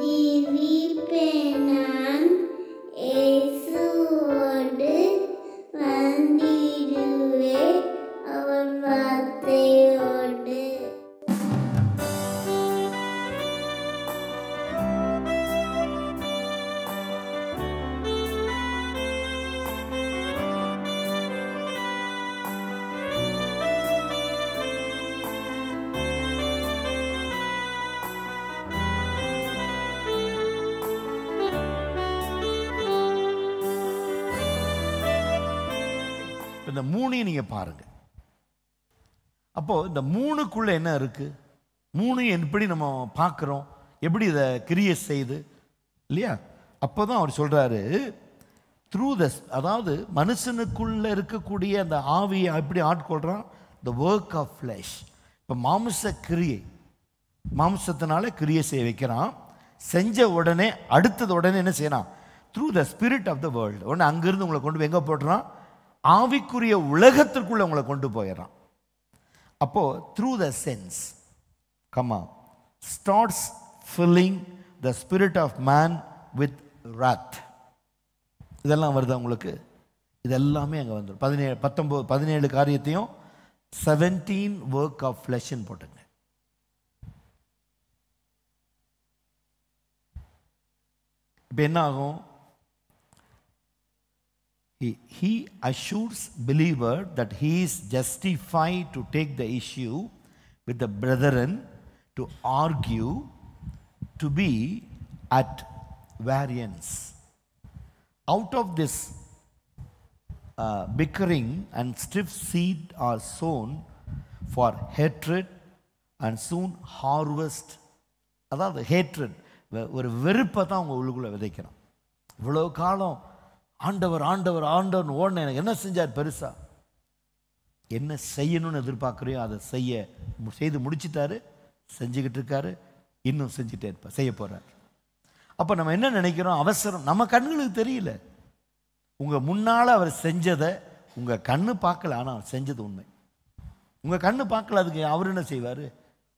divipenan நீங்கள் பாருங்கள் அப்போது இந்த மூணுக்குள்ளே என்ன இருக்குது மூணு எப்படி நம்ம பார்க்குறோம் எப்படி இதை கிரியேட் செய்யுது இல்லையா அப்போ தான் அவர் சொல்கிறாரு த்ரூ தஸ் அதாவது மனுஷனுக்குள்ளே இருக்கக்கூடிய அந்த ஆவியை எப்படி ஆட்கொள்கிறான் த ஒர்க் ஆஃப் ஃப்ளேஷ் இப்போ மாம்ச கிரியை மாம்சத்தினால கிரியை செய்ய வைக்கிறான் செஞ்ச உடனே அடுத்தது உடனே என்ன செய்யலாம் through the spirit of the world உடனே அங்கேருந்து உங்களை கொண்டு போய் எங்கே போட்டுறான் ஆவிக்குரிய உலகத்திற்குள்ளே உங்களை கொண்டு போயிடறான் அப்போது த்ரூ த சென்ஸ் கம்மா starts filling the spirit of man with wrath இதெல்லாம் வருது உங்களுக்கு இதெல்லாமே அங்கே வந்துடும் பதினேழு பத்தொம்போது பதினேழு காரியத்தையும் செவன்டீன் ஒர்க் ஆஃப் ஃப்ளஷன் போட்டுங்க இப்போ என்ன ஆகும் He, he assures believer that he is justified to take the issue with the brethren to argue, to be at variance. Out of this uh, bickering and stiff seed are sown for hatred and soon harvest அதாவது hatred ஒரு வெறுப்பை தான் அவங்க உள்ளுக்குள்ளே விதைக்கிறான் இவ்வளோ காலம் ஆண்டவர் ஆண்டவர் ஆண்டவன் ஓடன எனக்கு என்ன செஞ்சார் பெருசா என்ன செய்யணும்னு எதிர்பார்க்குறியோ அதை செய்ய செய்து முடிச்சிட்டாரு செஞ்சுக்கிட்டு இருக்காரு இன்னும் செஞ்சுட்டே இருப்பார் செய்ய போகிறார் அப்போ நம்ம என்ன நினைக்கிறோம் அவசரம் நம்ம கண்களுக்கு தெரியல உங்கள் முன்னால் அவர் செஞ்சதை உங்கள் கண்ணு பார்க்கல ஆனால் அவர் செஞ்சது உண்மை உங்கள் கண்ணு பார்க்கல அதுக்கு அவர் என்ன செய்வார்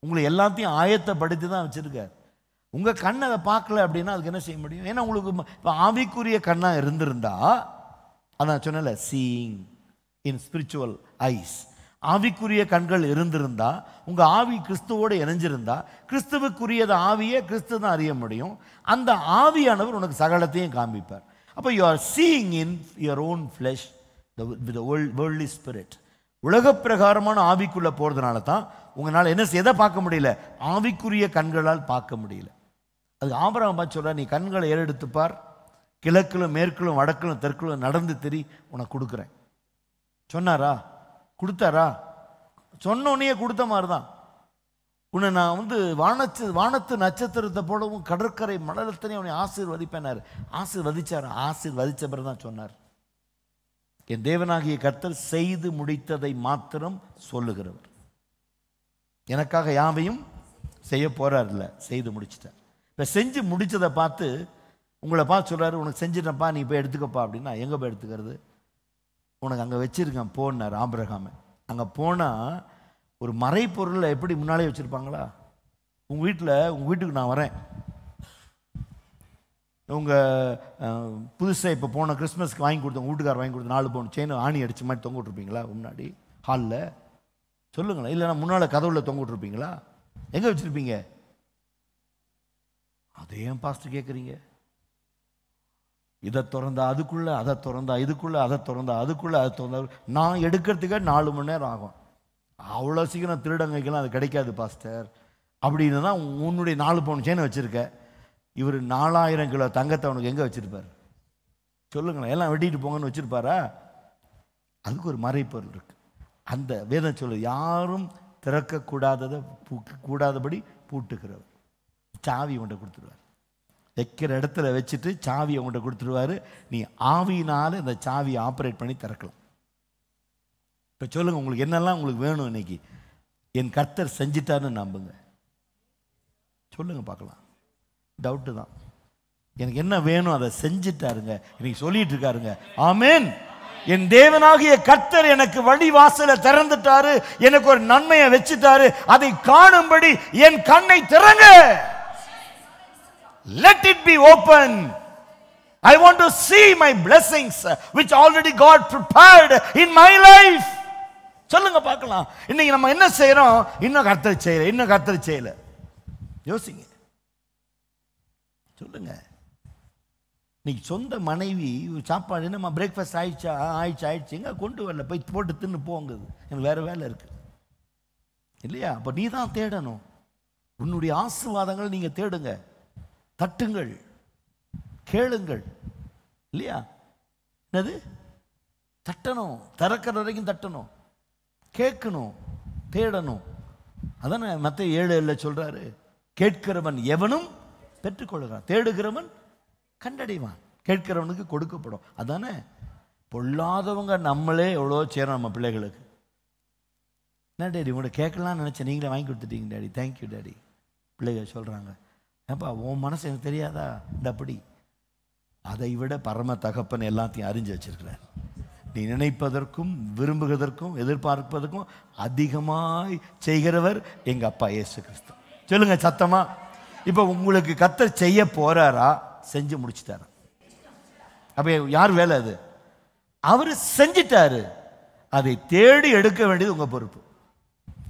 உங்களை எல்லாத்தையும் ஆயத்தப்படுத்தி தான் வச்சுருக்கார் உங்கள் கண்ணை அதை பார்க்கல அப்படின்னா அதுக்கு என்ன செய்ய முடியும் ஏன்னா உங்களுக்கு இப்போ ஆவிக்குரிய கண்ணாக இருந்திருந்தா அதான் சொன்னல சீயிங் இன் ஸ்பிரிச்சுவல் ஐஸ் ஆவிக்குரிய கண்கள் இருந்திருந்தா உங்கள் ஆவி கிறிஸ்துவோடு இணைஞ்சிருந்தா கிறிஸ்துவுக்குரியது ஆவியே கிறிஸ்து தான் அறிய முடியும் அந்த ஆவியானவர் உனக்கு சகலத்தையும் காமிப்பார் அப்போ you are seeing in your own flesh worldly spirit உலக பிரகாரமான ஆவிக்குள்ளே போகிறதுனால தான் உங்களால் என்ன எதை பார்க்க முடியல ஆவிக்குரிய கண்களால் பார்க்க முடியல அது பார்த்து சொல்கிற நீ கண்களை ஏறெடுத்துப்பார் கிழக்கிலும் மேற்கிலும் வடக்கிலும் தெற்குலும் நடந்து திரி உனக்கு கொடுக்குறேன் சொன்னாரா கொடுத்தாரா சொன்னோன்னே கொடுத்த மாதிரி தான் உன்னை நான் வந்து வானச்சு வானத்து நட்சத்திரத்தை போலவும் கடற்கரை மலரத்தனையும் அவனை ஆசீர்வதிப்பேனார் ஆசீர்வதிச்சார் ஆசீர்வதிச்ச பிறகு தான் சொன்னார் என் தேவனாகிய கர்த்தர் செய்து முடித்ததை மாத்திரம் சொல்லுகிறவர் எனக்காக யாவையும் செய்ய போறார் இல்லை செய்து முடிச்சிட்டார் இப்போ செஞ்சு முடித்ததை பார்த்து உங்களை பார்த்து சொல்கிறாரு உனக்கு செஞ்சிட்டப்பா நீ போய் எடுத்துக்கப்பா அப்படின்னா எங்கே போய் எடுத்துக்கிறது உனக்கு அங்கே வச்சுருக்கேன் போனார் ஆபிரகாம அங்கே போனால் ஒரு மறைப்பொருளை எப்படி முன்னாலே வச்சுருப்பாங்களா உங்கள் வீட்டில் உங்கள் வீட்டுக்கு நான் வரேன் உங்கள் புதுசாக இப்போ போன கிறிஸ்மஸ்க்கு வாங்கி கொடுத்தேன் உங்கள் வீட்டுக்கார் வாங்கி கொடுத்து நாலு போன செயின் ஆணி அடித்த மாதிரி தொங்க விட்ருப்பீங்களா முன்னாடி ஹாலில் சொல்லுங்களேன் இல்லைனா முன்னால் கதவுல தொங்க விட்ருப்பீங்களா எங்கே வச்சுருப்பீங்க அதை ஏன் பாஸ்டர் கேட்குறீங்க இதை திறந்தா அதுக்குள்ளே அதை திறந்தா இதுக்குள்ளே அதை திறந்தா அதுக்குள்ளே அதை திறந்தா நான் எடுக்கிறதுக்கே நாலு மணி நேரம் ஆகும் அவ்வளோ சீக்கிரம் திருடங்கைக்கெல்லாம் அது கிடைக்காது பாஸ்டர் அப்படின்னு தான் உன்னுடைய நாலு பவுன் சேனை வச்சுருக்க இவர் நாலாயிரம் கிலோ தங்கத்தை அவனுக்கு எங்கே வச்சுருப்பார் சொல்லுங்களேன் எல்லாம் வெட்டிட்டு போங்கன்னு வச்சுருப்பாரா அதுக்கு ஒரு மறைப்பொருள் இருக்குது அந்த வேதம் சொல்லு யாரும் திறக்கக்கூடாததை கூடாதபடி பூட்டுக்கிறவர் சாவி உண்ட கொடுத்துருவார் வைக்கிற இடத்துல வச்சுட்டு சாவி அவங்கள்ட்ட கொடுத்துருவாரு நீ ஆவினால் இந்த சாவி ஆப்ரேட் பண்ணி திறக்கலாம் இப்போ சொல்லுங்கள் உங்களுக்கு என்னெல்லாம் உங்களுக்கு வேணும் இன்னைக்கு என் கர்த்தர் செஞ்சிட்டான்னு நம்புங்க சொல்லுங்கள் பார்க்கலாம் டவுட்டு தான் எனக்கு என்ன வேணும் அதை செஞ்சிட்டாருங்க இன்னைக்கு சொல்லிட்டு இருக்காருங்க ஆமேன் என் தேவனாகிய கர்த்தர் எனக்கு வழி வாசல திறந்துட்டாரு எனக்கு ஒரு நன்மையை வச்சுட்டாரு அதை காணும்படி என் கண்ணை திறங்க Let it be open. I want to see my blessings uh, which already God prepared in my life. சொல்லுங்க பார்க்கலாம் இன்னைக்கு நம்ம என்ன செய்யறோம் இன்னும் கர்த்தர் செய்யல இன்னும் கர்த்தர் செய்யல யோசிங்க சொல்லுங்க இன்னைக்கு சொந்த மனைவி சாப்பாடு என்னமா பிரேக்ஃபாஸ்ட் ஆயிடுச்சா ஆயிடுச்சு ஆயிடுச்சு எங்கே கொண்டு வரல போய் போட்டு தின்னு போங்குது எனக்கு வேறு வேலை இருக்குது இல்லையா அப்போ நீ தான் தேடணும் உன்னுடைய ஆசீர்வாதங்களை நீங்கள் தேடுங்க தட்டுங்கள் கேளுங்கள் இல்லையா என்னது தட்டணும் திறக்கிற வரைக்கும் தட்டணும் கேட்கணும் தேடணும் அதானே மற்ற ஏழு இல்லை சொல்கிறாரு கேட்கிறவன் எவனும் பெற்றுக்கொள்கிறான் தேடுகிறவன் கண்டடைவான் கேட்கிறவனுக்கு கொடுக்கப்படும் அதானே பொல்லாதவங்க நம்மளே எவ்வளோ சேரும் நம்ம பிள்ளைகளுக்கு என்ன டேடி உங்கள்கிட்ட கேட்கலாம்னு நினச்சேன் நீங்களே வாங்கி கொடுத்துட்டீங்க டேடி தேங்க்யூ டேடி பிள்ளைகள் சொல்கிறாங்க ஏப்பா உன் மனசு எனக்கு தெரியாதா இந்த அப்படி அதை விட பரம தகப்பன் எல்லாத்தையும் அறிஞ்சு வச்சிருக்கிறார் நீ நினைப்பதற்கும் விரும்புவதற்கும் எதிர்பார்ப்பதற்கும் அதிகமாய் செய்கிறவர் எங்கள் அப்பா இயேசு கிறிஸ்து சொல்லுங்க சத்தமா இப்போ உங்களுக்கு கத்தர் செய்ய போறாரா செஞ்சு முடிச்சுட்டாரா அப்போ யார் வேலை அது அவர் செஞ்சிட்டாரு அதை தேடி எடுக்க வேண்டியது உங்கள் பொறுப்பு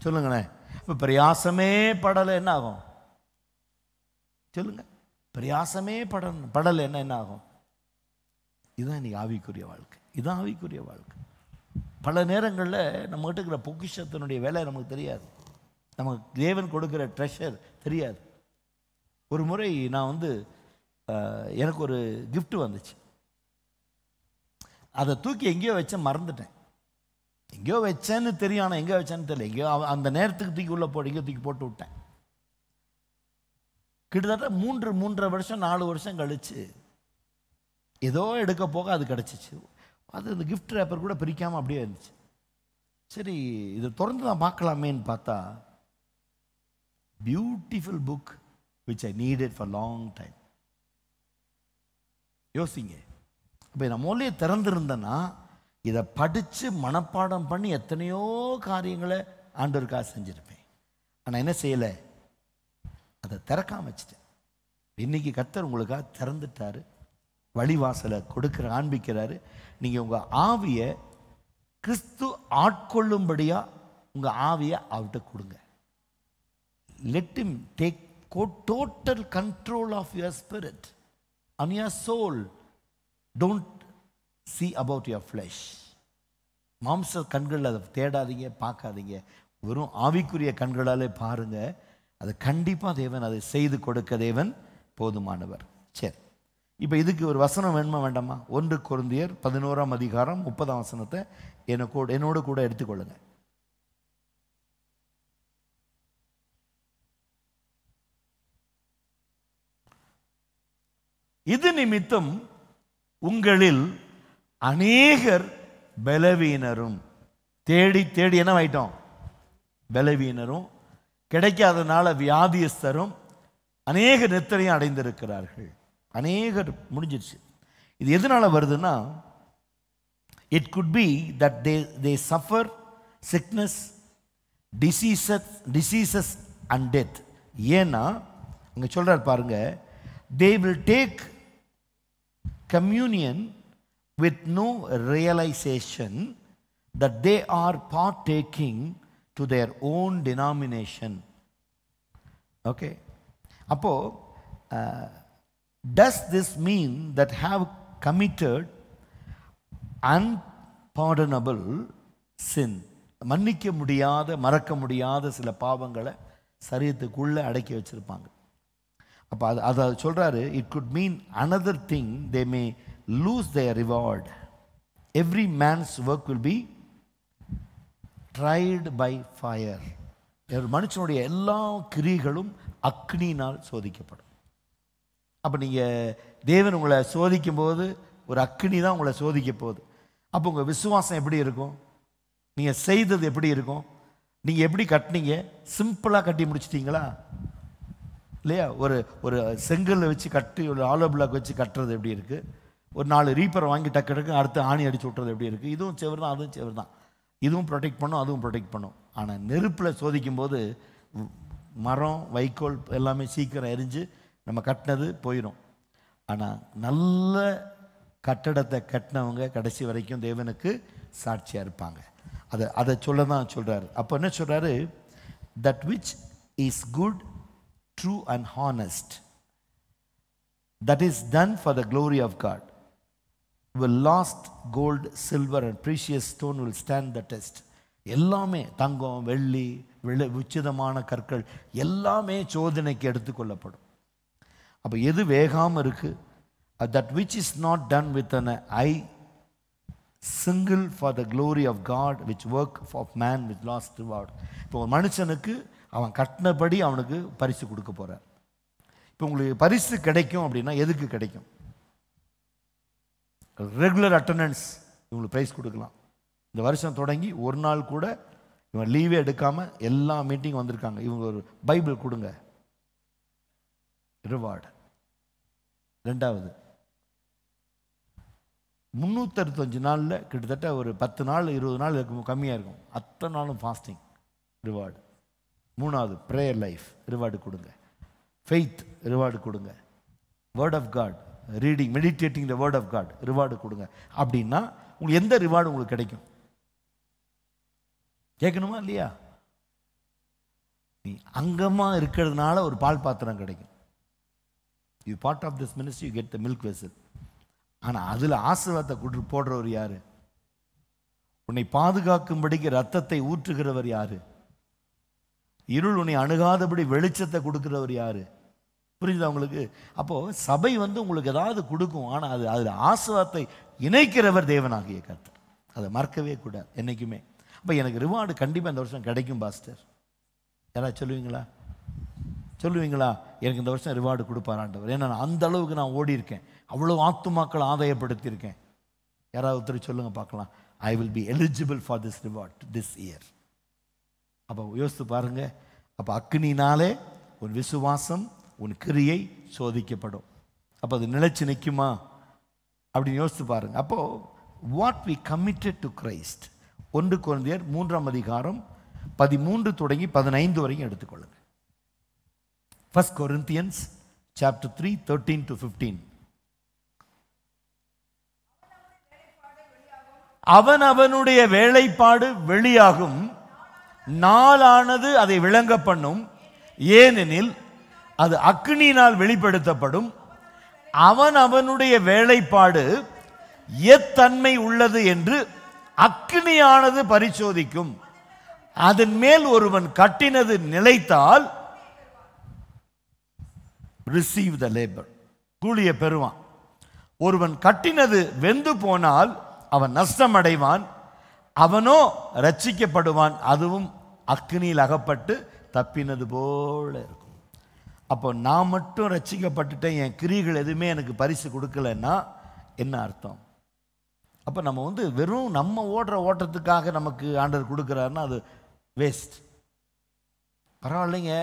சொல்லுங்களேன் இப்போ பிரயாசமே படலை என்ன ஆகும் சொல்லுங்க பிரயாசமே படன் படல் என்ன என்ன ஆகும் இதுதான் இன்றைக்கி ஆவிக்குரிய வாழ்க்கை இதுதான் ஆவிக்குரிய வாழ்க்கை பல நேரங்களில் நம்ம இருக்கிற பொக்கிஷத்தினுடைய வேலை நமக்கு தெரியாது நமக்கு தேவன் கொடுக்குற ட்ரெஷர் தெரியாது ஒரு முறை நான் வந்து எனக்கு ஒரு கிஃப்ட் வந்துச்சு அதை தூக்கி எங்கேயோ வச்சேன் மறந்துட்டேன் எங்கேயோ வச்சேன்னு தெரியும் ஆனால் எங்கேயோ வச்சேன்னு தெரியல எங்கேயோ அந்த நேரத்துக்கு தூக்கி உள்ளே போட எங்கேயோ தூக்கி போட்டு விட்டேன் கிட்டத்தட்ட மூன்று மூன்றரை வருஷம் நாலு வருஷம் கழிச்சு ஏதோ எடுக்க போக அது கிடச்சிச்சு அது இந்த கிஃப்ட் ரேப்பர் கூட பிரிக்காமல் அப்படியே இருந்துச்சு சரி இதை தொடர்ந்து நான் பார்க்கலாமேன்னு பார்த்தா beautiful book which I needed for long time யோசிங்க இப்போ நான் மூலையை திறந்துருந்தேன்னா இதை படித்து மனப்பாடம் பண்ணி எத்தனையோ காரியங்களை ஆண்டோருக்காக செஞ்சுருப்பேன் ஆனால் என்ன செய்யலை அதை திறக்காம வச்சுட்டேன் இன்னைக்கு கத்தர் உங்களுக்காக திறந்துட்டாரு வழிவாசலை கொடுக்குற ஆண்பிக்கிறாரு நீங்கள் உங்கள் ஆவியை கிறிஸ்து ஆட்கொள்ளும்படியாக உங்கள் ஆவியை அவர்கிட்ட கொடுங்க let take take total control of your spirit and your soul don't see about your flesh மாம்ச கண்களில் அதை தேடாதீங்க பார்க்காதீங்க வெறும் ஆவிக்குரிய கண்களாலே பாருங்கள் அது கண்டிப்பாக தேவன் அதை செய்து கொடுக்க தேவன் போதுமானவர் சரி இப்போ இதுக்கு ஒரு வசனம் வேணுமா வேண்டாமா ஒன்று குருந்தியர் பதினோராம் அதிகாரம் முப்பதாம் வசனத்தை கூட என்னோடு கூட எடுத்துக்கொள்ளுங்க இது நிமித்தம் உங்களில் அநேகர் பலவீனரும் தேடி தேடி என்ன ஆயிட்டோம் பலவீனரும் கிடைக்காதனால வியாதியஸ்தரும் அநேக நெத்தனையும் அடைந்திருக்கிறார்கள் அநேகர் முடிஞ்சிருச்சு இது எதனால் வருதுன்னா it could be that they they suffer sickness diseases diseases and death ஏன்னா அங்கே சொல்கிறார் பாருங்க they will take communion with no realisation that they are partaking to their own denomination okay அப்போது does this mean that have committed unpardonable sin மன்னிக்க முடியாத மறக்க முடியாத சில பாவங்களை சரீரத்துக்குள்ளே அடக்கி வச்சுருப்பாங்க அப்போ அது அதை சொல்கிறாரு it could mean another thing they may lose their reward every man's work will be tried by fire மனுஷனுடைய எல்லா கிரிகளும் அக்னினால் சோதிக்கப்படும் அப்போ நீங்கள் தேவன் உங்களை சோதிக்கும் போது ஒரு அக்னி தான் உங்களை சோதிக்க போகுது அப்போ உங்கள் விசுவாசம் எப்படி இருக்கும் நீங்கள் செய்தது எப்படி இருக்கும் நீங்கள் எப்படி கட்டினீங்க சிம்பிளாக கட்டி முடிச்சிட்டிங்களா இல்லையா ஒரு ஒரு செங்கலில் வச்சு கட்டி ஒரு ஆலோ பிளாக் வச்சு கட்டுறது எப்படி இருக்குது ஒரு நாலு ரீப்பரை வாங்கி டக்கு டக்கு அடுத்து ஆணி அடிச்சு விட்றது எப்படி இருக்குது இதுவும் செவர் தான் அதுவும் செவர் தான் இதுவும் ப்ரொடெக்ட் பண்ணும் அதுவும் ப்ரொடெக்ட் பண்ணும் ஆனால் நெருப்பில் சோதிக்கும் போது மரம் வைக்கோல் எல்லாமே சீக்கிரம் எரிஞ்சு நம்ம கட்டினது போயிடும் ஆனால் நல்ல கட்டடத்தை கட்டினவங்க கடைசி வரைக்கும் தேவனுக்கு சாட்சியாக இருப்பாங்க அதை அதை சொல்ல தான் சொல்கிறாரு அப்போ என்ன சொல்கிறாரு that which is good true and honest that is done for the glory of God will last gold, silver and precious stone will stand the test. எல்லாமே தங்கம் வெள்ளி விளை உச்சிதமான கற்கள் எல்லாமே சோதனைக்கு எடுத்துக்கொள்ளப்படும் அப்போ எது வேகாமல் இருக்குது that which is not done with an eye single for the glory of God which work of man with lost reward இப்போ ஒரு மனுஷனுக்கு அவன் கட்டினபடி அவனுக்கு பரிசு கொடுக்க போகிறார் இப்போ உங்களுக்கு பரிசு கிடைக்கும் அப்படின்னா எதுக்கு கிடைக்கும் ரெகுலர் அட்டண்டன்ஸ் இவங்களுக்கு ப்ரைஸ் கொடுக்கலாம் இந்த வருஷம் தொடங்கி ஒரு நாள் கூட இவன் லீவே எடுக்காமல் எல்லா மீட்டிங் வந்திருக்காங்க இவங்க ஒரு பைபிள் கொடுங்க ரிவார்டு ரெண்டாவது முந்நூற்றஞ்சு நாளில் கிட்டத்தட்ட ஒரு பத்து நாள் இருபது நாள் இருக்கும் கம்மியாக இருக்கும் அத்தனை நாளும் ஃபாஸ்டிங் ரிவார்டு மூணாவது ப்ரேயர் லைஃப் ரிவார்டு கொடுங்க ஃபெய்த் ரிவார்டு கொடுங்க word of God reading meditating the word of God reward கொடுங்க அப்படின்னா உங்களுக்கு எந்த ரிவார்டு உங்களுக்கு கிடைக்கும் கேட்கணுமா இல்லையா நீ அங்கமாக இருக்கிறதுனால ஒரு பால் பாத்திரம் கிடைக்கும் you part of this ministry you get the milk vessel ஆனால் அதில் ஆசீர்வாதத்தை கொடு போடுறவர் யார் உன்னை பாதுகாக்கும்படிக்கு ரத்தத்தை ஊற்றுகிறவர் யார் இருள் உன்னை அணுகாதபடி வெளிச்சத்தை கொடுக்குறவர் யார் புரியுதா உங்களுக்கு அப்போது சபை வந்து உங்களுக்கு ஏதாவது கொடுக்கும் ஆனால் அது அதில் ஆசுவத்தை இணைக்கிறவர் தேவனாகிய கருத்து அதை மறக்கவே கூடாது என்றைக்குமே அப்போ எனக்கு ரிவார்டு கண்டிப்பாக இந்த வருஷம் கிடைக்கும் பாஸ்டர் யாராவது சொல்லுவீங்களா சொல்லுவீங்களா எனக்கு இந்த வருஷம் ரிவார்டு கொடுப்பாராண்டவர் ஏன்னா அந்த அளவுக்கு நான் ஓடி இருக்கேன் அவ்வளோ ஆத்துமாக்கள் ஆதாயப்படுத்தியிருக்கேன் யாராவது ஒருத்தர் சொல்லுங்கள் பார்க்கலாம் I will be eligible for this reward this year அப்போ யோசித்து பாருங்கள் அப்போ அக்னினாலே ஒரு விசுவாசம் உன் கிரியை சோதிக்கப்படும் அப்போ அது நிலைச்சு நிற்குமா அப்படின்னு யோசித்து பாருங்க அப்போது what we committed to Christ ஒன்று குழந்தையர் மூன்றாம் அதிகாரம் பதிமூன்று தொடங்கி பதினைந்து வரைக்கும் எடுத்துக்கொள்ளுங்க first Corinthians chapter three thirteen to fifteen அவன் அவனுடைய வேலைப்பாடு வெளியாகும் நாளானது அதை விளங்க பண்ணும் ஏனெனில் அது அக்னியினால் வெளிப்படுத்தப்படும் அவன் அவனுடைய வேலைப்பாடு எத்தன்மை உள்ளது என்று அக்னியானது பரிசோதிக்கும் அதன் மேல் ஒருவன் கட்டினது நிலைத்தால் ரிசீவ் த லேபர் கூலிய பெறுவான் ஒருவன் கட்டினது வெந்து போனால் அவன் நஷ்டம் அடைவான் அவனோ ரட்சிக்கப்படுவான் அதுவும் அக்னியில் அகப்பட்டு தப்பினது போல இருக்கும் அப்போ நான் மட்டும் ரசிக்கப்பட்டுட்டேன் என் கிரிகள் எதுவுமே எனக்கு பரிசு கொடுக்கலன்னா என்ன அர்த்தம் அப்போ நம்ம வந்து வெறும் நம்ம ஓடுற ஓட்டத்துக்காக நமக்கு ஆண்டர் கொடுக்குறாருன்னா அது வேஸ்ட் பரவாயில்லைங்க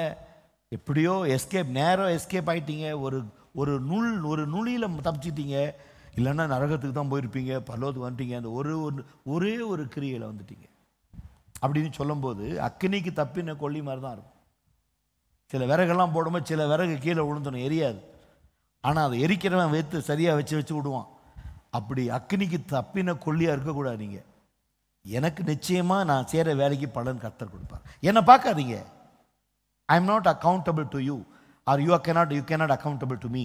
எப்படியோ எஸ்கேப் நேரம் எஸ்கேப் ஆகிட்டீங்க ஒரு ஒரு நுள் ஒரு நுழியில் தப்பிச்சிட்டீங்க இல்லைன்னா நரகத்துக்கு தான் போயிருப்பீங்க பல்லோது வந்துட்டீங்க அந்த ஒரு ஒரே ஒரு கிரியையில் வந்துட்டீங்க அப்படின்னு சொல்லும்போது அக்கினிக்கு தப்பின கொல்லி மாதிரி தான் இருக்கும் சில விறகெல்லாம் போடும்போது சில விறகு கீழே விழுந்துடும் எரியாது ஆனால் அதை எரிக்கிறவன் வைத்து சரியாக வச்சு வச்சு விடுவான் அப்படி அக்னிக்கு தப்பின கொல்லியாக இருக்கக்கூடாது நீங்கள் எனக்கு நிச்சயமாக நான் செய்கிற வேலைக்கு பலன் கத்தர் கொடுப்பார் என்னை பார்க்காதீங்க I am not accountable to you are you cannot you cannot accountable to me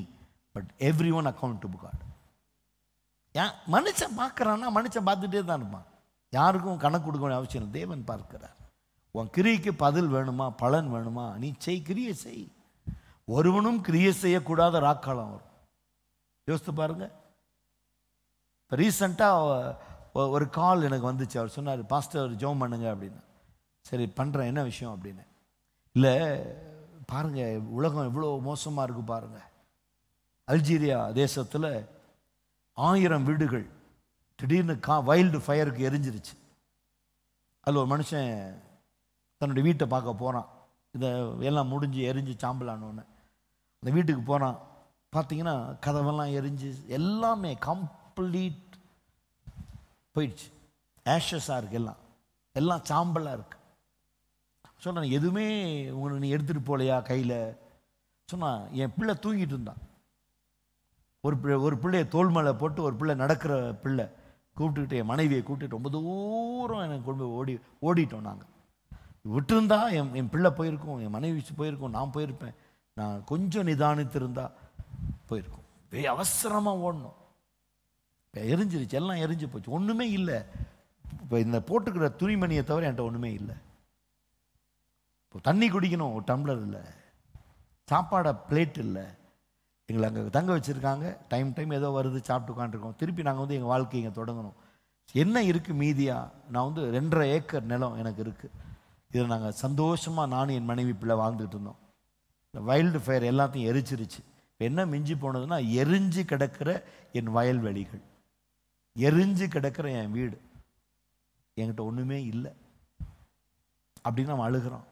but every one accountable God ஏன் மனுஷன் பார்க்குறான்னா மனுஷன் பார்த்துட்டே தான் இருப்பான் யாருக்கும் கணக்கு கொடுக்க வேண்டிய அவசியம் தேவன் பார்க்கிறார் உன் கிரியைக்கு பதில் வேணுமா பலன் வேணுமா நீ செய் கிரியை செய் ஒருவனும் கிரியை செய்யக்கூடாத ராக்காலம் வரும் யோசித்து பாருங்க இப்போ ரீசண்டாக ஒரு கால் எனக்கு வந்துச்சு அவர் சொன்னார் பாஸ்டர் ஜோம் பண்ணுங்க அப்படின்னு சரி பண்ணுறேன் என்ன விஷயம் அப்படின்னு இல்லை பாருங்கள் உலகம் எவ்வளோ மோசமாக இருக்குது பாருங்கள் அல்ஜீரியா தேசத்தில் ஆயிரம் வீடுகள் திடீர்னு கா வைல்டு ஃபயருக்கு எரிஞ்சிருச்சு அதில் ஒரு மனுஷன் தன்னுடைய வீட்டை பார்க்க போகிறான் இதை எல்லாம் முடிஞ்சு எரிஞ்சு சாம்பலானோன்னு அந்த வீட்டுக்கு போகிறான் பார்த்தீங்கன்னா கதவெல்லாம் எரிஞ்சு எல்லாமே கம்ப்ளீட் போயிடுச்சு ஆஷஸாக இருக்குது எல்லாம் எல்லாம் சாம்பலாக இருக்குது சொன்னேன் எதுவுமே உங்களை நீ எடுத்துகிட்டு போகலையா கையில் சொன்னான் என் பிள்ளை தூங்கிட்டு இருந்தான் ஒரு பிள்ளை ஒரு பிள்ளையை தோல் மேலே போட்டு ஒரு பிள்ளை நடக்கிற பிள்ளை கூப்பிட்டுக்கிட்டு என் மனைவியை கூப்பிட்டு ரொம்ப தூரம் எனக்கு கொண்டு போய் ஓடி ஓடிட்டோம் நாங்கள் விட்டுருந்தா என் என் பிள்ளை போயிருக்கும் என் மனைவி போயிருக்கும் நான் போயிருப்பேன் நான் கொஞ்சம் நிதானித்திருந்தா போயிருக்கும் அவசரமாக ஓடணும் எரிஞ்சிருச்சு எல்லாம் எரிஞ்சு போச்சு ஒன்றுமே இல்லை இப்போ இந்த போட்டுக்கிற துணிமணியை தவிர என்கிட்ட ஒன்றுமே இல்லை இப்போ தண்ணி குடிக்கணும் ஒரு டம்ளர் இல்லை சாப்பாடை பிளேட் இல்லை எங்களை அங்கே தங்க வச்சுருக்காங்க டைம் டைம் ஏதோ வருது சாப்பிட்டு உட்காந்துருக்கோம் திருப்பி நாங்கள் வந்து எங்கள் வாழ்க்கை இங்கே தொடங்கணும் என்ன இருக்குது மீதியாக நான் வந்து ரெண்டரை ஏக்கர் நிலம் எனக்கு இருக்குது இதை நாங்கள் சந்தோஷமாக நானும் என் மனைவி பிள்ளை வாழ்ந்துட்டு இருந்தோம் இந்த வைல்டு ஃபயர் எல்லாத்தையும் எரிச்சிருச்சு இப்போ என்ன மிஞ்சி போனதுன்னா எரிஞ்சு கிடக்கிற என் வயல்வெளிகள் எரிஞ்சு கிடக்கிற என் வீடு என்கிட்ட ஒன்றுமே இல்லை அப்படின்னு நம்ம அழுகிறோம்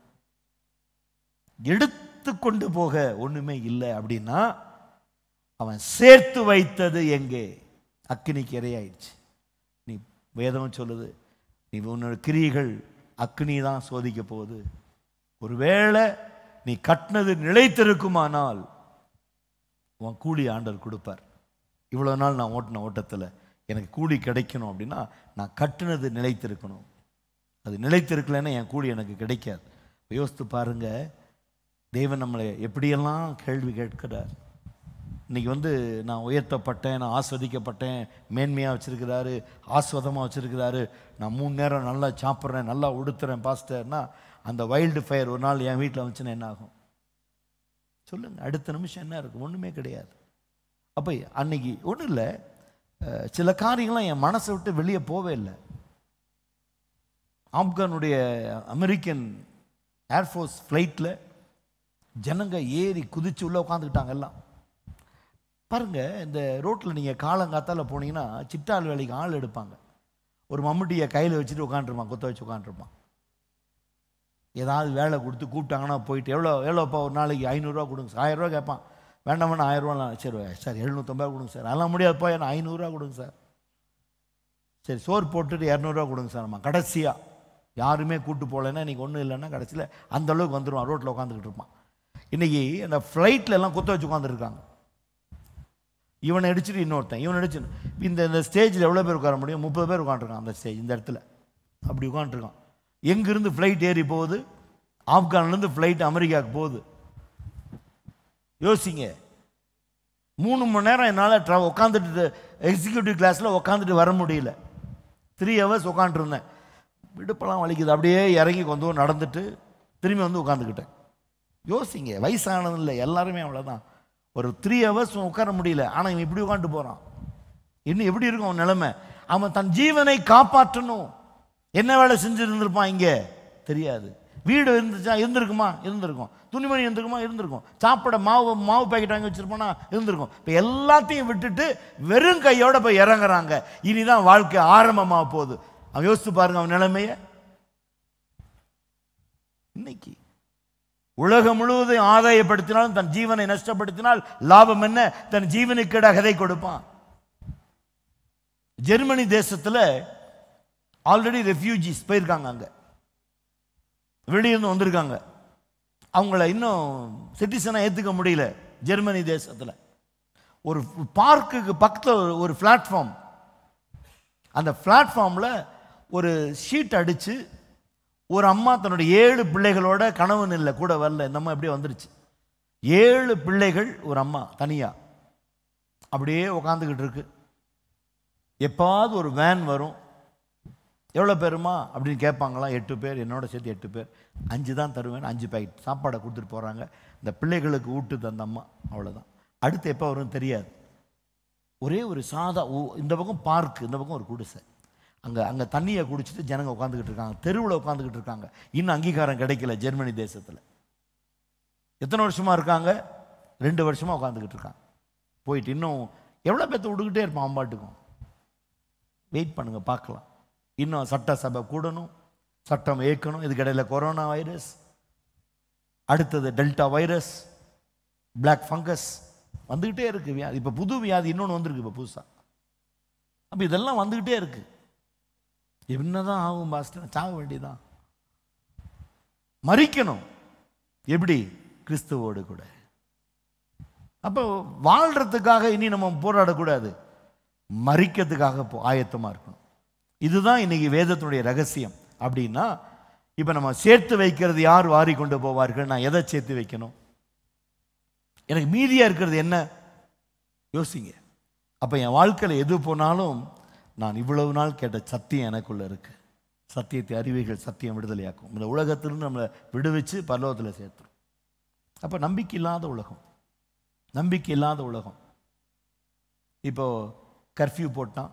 எடுத்து கொண்டு போக ஒன்றுமே இல்லை அப்படின்னா அவன் சேர்த்து வைத்தது எங்கே அக்கினிக்கு இரையாயிடுச்சு நீ வேதம் சொல்லுது நீ உன்னோட கிரிகள் அக்னி தான் சோதிக்க போகுது ஒருவேளை நீ கட்டினது நிலைத்திருக்குமானால் உன் கூலி ஆண்டர் கொடுப்பார் இவ்வளோ நாள் நான் ஓட்டின ஓட்டத்தில் எனக்கு கூலி கிடைக்கணும் அப்படின்னா நான் கட்டினது நிலைத்திருக்கணும் அது நிலைத்திருக்கலைன்னா என் கூலி எனக்கு கிடைக்காது யோசித்து பாருங்கள் தெய்வன் நம்மளை எப்படியெல்லாம் கேள்வி கேட்கிறார் இன்றைக்கி வந்து நான் உயர்த்தப்பட்டேன் நான் ஆஸ்வதிக்கப்பட்டேன் மேன்மையாக வச்சுருக்கிறாரு ஆஸ்வதமாக வச்சுருக்கிறாரு நான் மூணு நேரம் நல்லா சாப்பிட்றேன் நல்லா உடுத்துறேன் பாஸ்டர்னா அந்த வைல்டு ஃபயர் ஒரு நாள் என் வீட்டில் வந்துச்சுன்னா என்ன ஆகும் சொல்லுங்கள் அடுத்த நிமிஷம் என்ன இருக்கும் ஒன்றுமே கிடையாது அப்போ அன்னைக்கு ஒன்றும் இல்லை சில காரியங்கள்லாம் என் மனசை விட்டு வெளியே போவே இல்லை ஆப்கானுடைய அமெரிக்கன் ஏர்ஃபோர்ஸ் ஃப்ளைட்டில் ஜனங்க ஏறி குதிச்சு உள்ளே உட்காந்துக்கிட்டாங்க எல்லாம் பாருங்கள் இந்த ரோட்டில் நீங்கள் காலங்காத்தால் போனீங்கன்னா சிட்டால் வேலைக்கு ஆள் எடுப்பாங்க ஒரு மம்முட்டியை கையில் வச்சுட்டு உட்காந்துருப்பான் குத்த வச்சு உட்காந்துருப்பான் ஏதாவது வேலை கொடுத்து கூப்பிட்டாங்கன்னா போயிட்டு எவ்வளோ எவ்வளோப்பா ஒரு நாளைக்கு ஐநூறுரூவா கொடுங்க சார் ஆயிரரூவா கேட்பான் வேண்டாம் வேணாம் ஆயிரரூவாலாம் சரி சார் எழுநூற்றம்பது கொடுங்க சார் அதெல்லாம் முடியாதுப்பா என்ன ஐநூறுரூவா கொடுங்க சார் சரி சோறு போட்டுட்டு இரநூறுவா கொடுங்க சார் நம்ம கடைசியாக யாருமே கூட்டு போகலைன்னா இன்றைக்கி ஒன்றும் இல்லைன்னா கடைசியில் அந்தளவுக்கு வந்துடுவான் ரோட்டில் உட்காந்துக்கிட்டு இருப்பான் இன்றைக்கி அந்த ஃப்ளைட்டில் எல்லாம் குத்த வச்சு உட்காந்துருக்காங்க இவனை அடிச்சுட்டு இன்னொருத்தன் இவனை அடிச்சு இந்த இந்த ஸ்டேஜில் எவ்வளோ பேர் உட்கார முடியும் முப்பது பேர் உட்காண்ட்ருக்கான் அந்த ஸ்டேஜ் இந்த இடத்துல அப்படி உட்காந்துருக்கான் எங்கேருந்து ஃப்ளைட் ஏறி போகுது ஆப்கான்லேருந்து ஃப்ளைட் அமெரிக்காவுக்கு போகுது யோசிங்க மூணு மணி நேரம் என்னால் ட்ரா உட்காந்துட்டு எக்ஸிக்யூட்டிவ் கிளாஸில் உட்காந்துட்டு வர முடியல த்ரீ ஹவர்ஸ் உட்காந்துருந்தேன் விடுப்பெல்லாம் வலிக்குது அப்படியே இறங்கி கொஞ்சம் நடந்துட்டு திரும்பி வந்து உட்காந்துக்கிட்டேன் யோசிங்க வயசானது இல்லை எல்லாருமே அவ்வளோதான் ஒரு த்ரீ ஹவர்ஸ் உட்கார முடியல ஆனால் இவன் இப்படி உட்காந்து போகிறான் இன்னும் எப்படி இருக்கும் அவன் நிலைமை அவன் தன் ஜீவனை காப்பாற்றணும் என்ன வேலை செஞ்சுருந்துருப்பான் இங்கே தெரியாது வீடு இருந்துச்சா இருந்திருக்குமா இருந்திருக்கும் துணிமணி இருந்திருக்குமா இருந்திருக்கும் சாப்பிட மாவு மாவு பேக்கெட் வாங்கி வச்சுருப்போனா இருந்திருக்கும் இப்போ எல்லாத்தையும் விட்டுட்டு வெறும் கையோடு போய் இறங்குறாங்க இனிதான் வாழ்க்கை ஆரம்பமாக போகுது அவன் யோசித்து பாருங்க அவன் நிலைமையை இன்னைக்கு உலகம் முழுவதும் ஆதாயப்படுத்தினாலும் தன் ஜீவனை நஷ்டப்படுத்தினால் லாபம் என்ன தன் ஜீவனுக்கு கதை கொடுப்பான் ஜெர்மனி தேசத்தில் ஆல்ரெடி ரெஃப்யூஜிஸ் போயிருக்காங்க அங்கே வெளியிருந்து வந்திருக்காங்க அவங்கள இன்னும் சிட்டிசனாக ஏற்றுக்க முடியல ஜெர்மனி தேசத்தில் ஒரு பார்க்குக்கு பக்கத்தில் ஒரு பிளாட்ஃபார்ம் அந்த பிளாட்ஃபார்மில் ஒரு ஷீட் அடித்து ஒரு அம்மா தன்னுடைய ஏழு பிள்ளைகளோட கணவன் இல்லை கூட வரல இந்த அம்மா எப்படியே வந்துருச்சு ஏழு பிள்ளைகள் ஒரு அம்மா தனியாக அப்படியே உக்காந்துக்கிட்டு இருக்கு எப்பாவது ஒரு வேன் வரும் எவ்வளோ பேருமா அப்படின்னு கேட்பாங்களா எட்டு பேர் என்னோட சேர்த்து எட்டு பேர் அஞ்சு தான் தருவேன் அஞ்சு பேக்கெட் சாப்பாடை கொடுத்துட்டு போகிறாங்க இந்த பிள்ளைகளுக்கு ஊட்டு தந்த அம்மா அவ்வளோதான் அடுத்து எப்போ வரும்னு தெரியாது ஒரே ஒரு சாதா இந்த பக்கம் பார்க்கு இந்த பக்கம் ஒரு குடிசை அங்கே அங்கே தண்ணியை குடிச்சிட்டு ஜனங்க உட்காந்துக்கிட்டு இருக்காங்க தெருவில் உட்காந்துக்கிட்டு இருக்காங்க இன்னும் அங்கீகாரம் கிடைக்கல ஜெர்மனி தேசத்தில் எத்தனை வருஷமாக இருக்காங்க ரெண்டு வருஷமாக உட்காந்துக்கிட்டு இருக்காங்க போயிட்டு இன்னும் எவ்வளோ பேர்த்த விட்டுக்கிட்டே இருப்பான் அம்பாட்டுக்கும் வெயிட் பண்ணுங்கள் பார்க்கலாம் இன்னும் சட்ட சபை கூடணும் சட்டம் ஏற்கணும் இதுக்கிடையில் கொரோனா வைரஸ் அடுத்தது டெல்டா வைரஸ் பிளாக் ஃபங்கஸ் வந்துக்கிட்டே இருக்குது வியாதி இப்போ புது வியாதி இன்னொன்று வந்திருக்கு இப்போ புதுசாக அப்போ இதெல்லாம் வந்துக்கிட்டே இருக்குது என்னதான் ஆகும் பாஸ்டர் சாக வேண்டிதான் மறிக்கணும் எப்படி கிறிஸ்துவோடு கூட அப்போ வாழ்கிறதுக்காக இனி நம்ம போராடக்கூடாது மறிக்கிறதுக்காக ஆயத்தமாக இருக்கணும் இதுதான் இன்னைக்கு வேதத்தினுடைய ரகசியம் அப்படின்னா இப்போ நம்ம சேர்த்து வைக்கிறது யார் வாரி கொண்டு போவார்கள் நான் எதை சேர்த்து வைக்கணும் எனக்கு மீதியாக இருக்கிறது என்ன யோசிங்க அப்போ என் வாழ்க்கையில் எது போனாலும் நான் இவ்வளவு நாள் கேட்ட சத்தியம் எனக்குள்ளே இருக்குது சத்தியத்தை அறிவைகள் சத்தியம் விடுதலையாக்கும் இந்த உலகத்திலிருந்து நம்மளை விடுவிச்சு பல்லவத்தில் சேர்த்துரும் அப்போ நம்பிக்கை இல்லாத உலகம் நம்பிக்கை இல்லாத உலகம் இப்போது கர்ஃப்யூ போட்டான்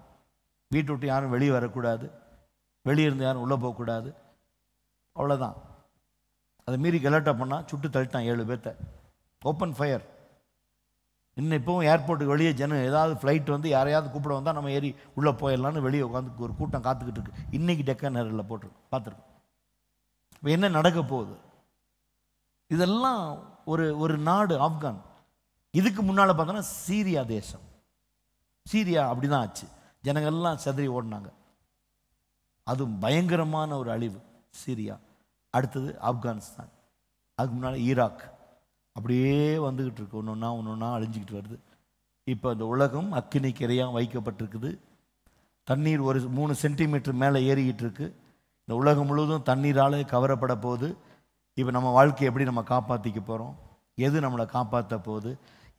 வீட்டு விட்டு யாரும் வெளியே வரக்கூடாது வெளியே இருந்து யாரும் உள்ளே போகக்கூடாது அவ்வளோதான் அதை மீறி கலாட்டா பண்ணால் சுட்டு தள்ளிட்டான் ஏழு பேர்த்த ஓப்பன் ஃபயர் இன்னும் இப்போவும் ஏர்போர்ட்டுக்கு வெளியே ஜனம் ஏதாவது ஃப்ளைட் வந்து யாரையாவது கூப்பிட வந்தால் நம்ம ஏறி உள்ளே போயிடலாம்னு வெளியே உட்காந்து ஒரு கூட்டம் காத்துக்கிட்டு இருக்கு இன்றைக்கி டெக்கா நேரில் போட்டிருக்கோம் பார்த்துருக்கோம் இப்போ என்ன நடக்க போகுது இதெல்லாம் ஒரு ஒரு நாடு ஆப்கான் இதுக்கு முன்னால் பார்த்தோன்னா சீரியா தேசம் சீரியா அப்படி தான் ஆச்சு ஜனங்கள்லாம் செதறி ஓடினாங்க அதுவும் பயங்கரமான ஒரு அழிவு சீரியா அடுத்தது ஆப்கானிஸ்தான் அதுக்கு முன்னால் ஈராக் அப்படியே வந்துக்கிட்டு இருக்கு ஒன்று ஒன்றா ஒன்று ஒன்றா அழிஞ்சிக்கிட்டு வருது இப்போ இந்த உலகம் அக்கினி கரையாக வைக்கப்பட்டிருக்குது தண்ணீர் ஒரு மூணு சென்டிமீட்டர் மேலே ஏறிக்கிட்டு இருக்கு இந்த உலகம் முழுவதும் தண்ணீரால் கவரப்பட போகுது இப்போ நம்ம வாழ்க்கையை எப்படி நம்ம காப்பாற்றிக்க போகிறோம் எது நம்மளை காப்பாற்ற போகுது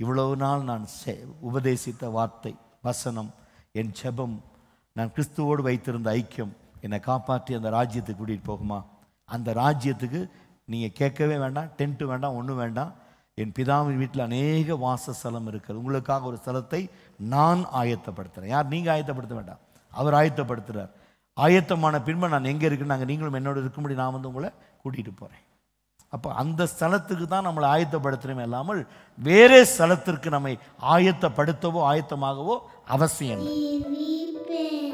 இவ்வளவு நாள் நான் செ உபதேசித்த வார்த்தை வசனம் என் செபம் நான் கிறிஸ்துவோடு வைத்திருந்த ஐக்கியம் என்னை காப்பாற்றி அந்த ராஜ்யத்துக்கு கூட்டிகிட்டு போகுமா அந்த ராஜ்யத்துக்கு நீங்கள் கேட்கவே வேண்டாம் டென்ட்டு வேண்டாம் ஒன்றும் வேண்டாம் என் பிதாவின் வீட்டில் அநேக வாசஸ்தலம் இருக்குது உங்களுக்காக ஒரு ஸ்தலத்தை நான் ஆயத்தப்படுத்துகிறேன் யார் நீங்கள் ஆயத்தப்படுத்த வேண்டாம் அவர் ஆயத்தப்படுத்துகிறார் ஆயத்தமான பின்பு நான் எங்கே இருக்குன்னு நாங்கள் நீங்களும் என்னோட இருக்கும்படி நான் வந்து உங்களை கூட்டிகிட்டு போகிறேன் அப்போ அந்த ஸ்தலத்துக்கு தான் நம்மளை ஆயத்தப்படுத்துகிறோமே இல்லாமல் வேறே ஸ்தலத்திற்கு நம்மை ஆயத்தப்படுத்தவோ ஆயத்தமாகவோ அவசியம் இல்லை